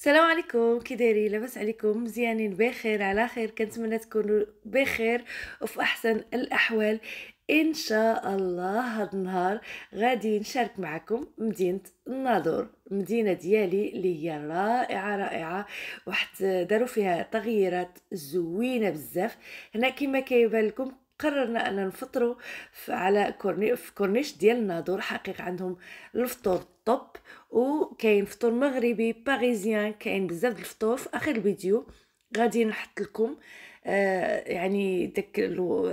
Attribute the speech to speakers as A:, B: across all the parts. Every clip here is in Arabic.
A: السلام عليكم كي دايرين لاباس عليكم مزيانين بخير على خير كنتمنى تكونوا بخير وفي احسن الاحوال ان شاء الله هاد النهار غادي نشارك معكم مدينه الناظور مدينه ديالي اللي هي رائعه رائعه واحد داروا فيها تغييرات زوينه بزاف هنا كما كيبان لكم قررنا أن نفطروا على كورنيش ديال الناظور حقيق عندهم الفطور طوب وكاين فطور مغربي باريزيان كاين بزاف الفطور في اخر الفيديو غادي نحط لكم آه يعني داك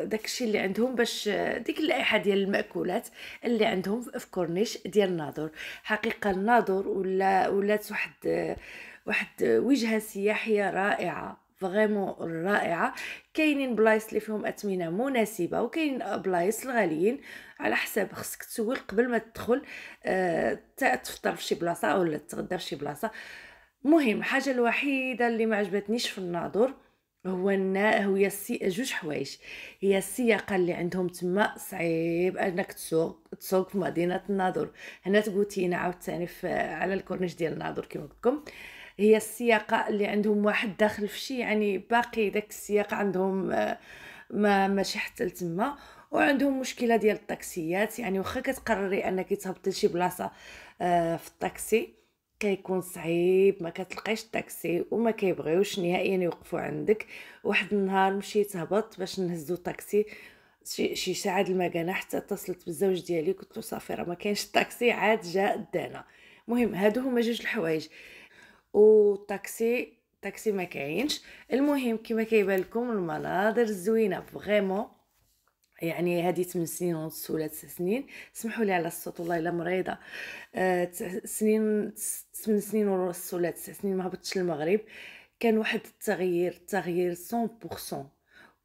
A: داك الشيء اللي عندهم باش آه، ديك اللائحه ديال الماكولات اللي عندهم في كورنيش ديال الناظور حقيقه الناظور ولا ولات واحد آه، واحد آه، وجهه سياحيه رائعه فريمون رائعه كاينين بلايص اللي فيهم اثمنه مناسبه وكاينين بلايص الغاليين على حساب خصك تسول قبل ما تدخل أه تفطر في شي بلاصه ولا تتغدى في شي بلاصه مهم الحاجه الوحيده اللي ما عجبتنيش في الناظور هو النا هو السي... جوج حوايج هي السياقه اللي عندهم تما صعيب انك تسوق تسوق في مدينه الناظور هنا تقوتينا عاوتاني على الكورنيش ديال الناظور كما قلت لكم هي السياقه اللي عندهم واحد داخل في شي يعني باقي داك السياق عندهم آه، ما ماشي حتى لتما وعندهم مشكله ديال الطاكسيات يعني واخا كتقرري انك تهبطي لشي بلاصه آه، في الطاكسي كيكون صعيب ما كتلقيش الطاكسي وما كيبغيوش نهائيا يوقفوا عندك واحد النهار مشيت هبط باش نهزو طاكسي شي شي ساعه المكانه حتى اتصلت بالزوج ديالي قلت له صافي راه ما كاينش الطاكسي عاد جاء دانا المهم هادو هما جوج الحوايج وطاكسي طاكسي ما كاينش المهم كما كيبان لكم المناظر زوينه فريمون يعني هذه 8 سنين ونص ولا 9 سنين سمحوا لي على الصوت والله الا مريضه آه سنين 8 سنين ونص ولا 9 سنين ما هبطتش المغرب كان واحد التغيير تغيير 100%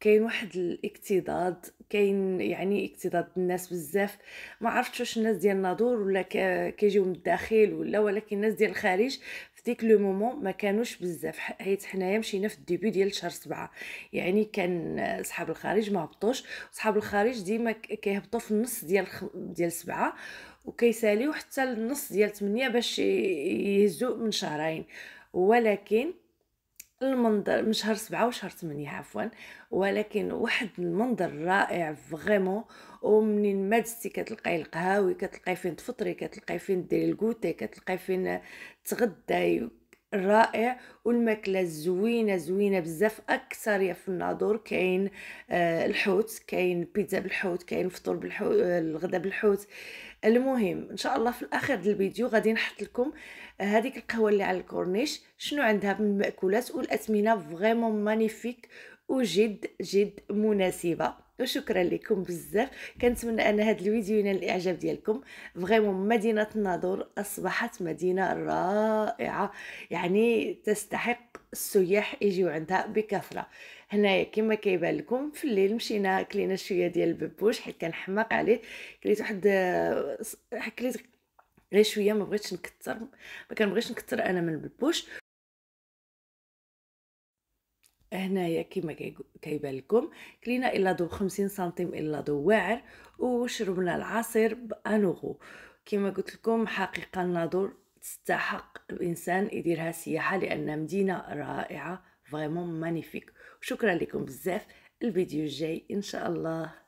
A: كاين واحد الاكتضاد كاين يعني اكتضاد الناس بزاف ما عرفتش واش الناس ديال الناظور ولا كيجيو من الداخل ولا ولكن الناس ديال الخارج في ديك لو مومون ما كانوش بزاف حيت حنايا مشينا في الديبي ديال شهر سبعة يعني كان صحاب الخارج ما هبطوش صحاب الخارج ديما كيهبطوا في النص ديال خ... ديال سبعة وكيساليو حتى النص ديال 8 باش يهزو من شهرين ولكن المنظر من شهر سبعة وشهر ثمانية عفوا ولكن واحد المنظر رائع فريمون ومنين ما دزتي كتلقاي القهاوي كتلقاي فين تفطري كتلقاي فين ديري الكوتي كتلقاي فين تغداي رائع والماكله زوينه زوينه بزاف اكثر يا في الناظور كاين آه، الحوت كاين بيتزا بالحوت كاين فطور بالحوت الغداء الغدا بالحوت المهم ان شاء الله في الاخر ديال الفيديو غادي نحط لكم آه، هذيك القهوه اللي على الكورنيش شنو عندها من المأكولات والاثمنه فريمون مانيفيك وجد جد مناسبه وشكرا لكم بزاف كنتمنى ان هذا الفيديو ينال الاعجاب ديالكم فريمون مدينه الناظور اصبحت مدينه رائعه يعني تستحق السياح يجيو عندها بكثره هنايا كما كيبان لكم في الليل مشينا كلينا شويه ديال الببوش حيت كان حماق عليه كليت واحد كليت غير شويه ما بغيتش نكثر ما كنبغيش نكثر انا من الببوش هنايا كما كيبان لكم كلينا الا دو 50 سنتيم الا دو واعر وشربنا العصير بانوغو كما قلت لكم حقيقه الناظور تستحق الانسان يديرها سياحه لان مدينه رائعه فريمون مانيفيك شكرا لكم بزاف الفيديو الجاي ان شاء الله